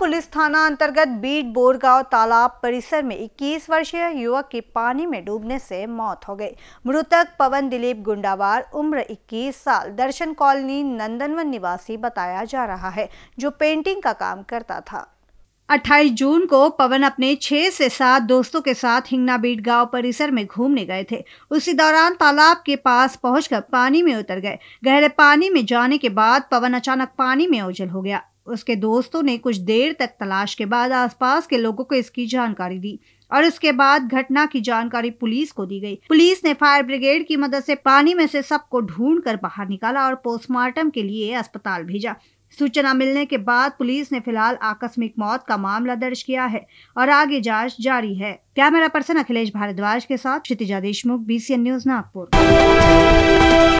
police थाना अंतर्गत beat Borgaon तालाब परिसर में 21 वर्षीय युवक की पानी में डूबने से मौत हो गई मृतक पवन दिलीप गुंडावार उम्र 21 साल दर्शन कॉलोनी नंदनवन निवासी बताया जा रहा है जो पेंटिंग का काम करता था 28 जून को पवन अपने छह से सात दोस्तों के साथ हिंगना बीट गांव परिसर में घूमने गए थे उसी दौरान तालाब के पास पहुंचकर पानी में उतर गए गहरे पानी में जाने के बाद पवन अचानक पानी में ओझल हो गया उसके दोस्तों ने कुछ देर तक तलाश के बाद आसपास के लोगों को इसकी जानकारी दी और उसके बाद घटना की जानकारी पुलिस को दी गई पुलिस ने फायर ब्रिगेड की मदद से पानी में से सबको ढूंढ कर बाहर निकाला और पोस्टमार्टम के लिए अस्पताल भेजा सूचना मिलने के बाद पुलिस ने फिलहाल आकस्मिक मौत का मामला दर्ज किया है और आगे जांच जारी है कैमरा पर्सन अखिलेश भारद्वाज के साथ क्षितिजा देशमुख बीसीएन न्यूज नागपुर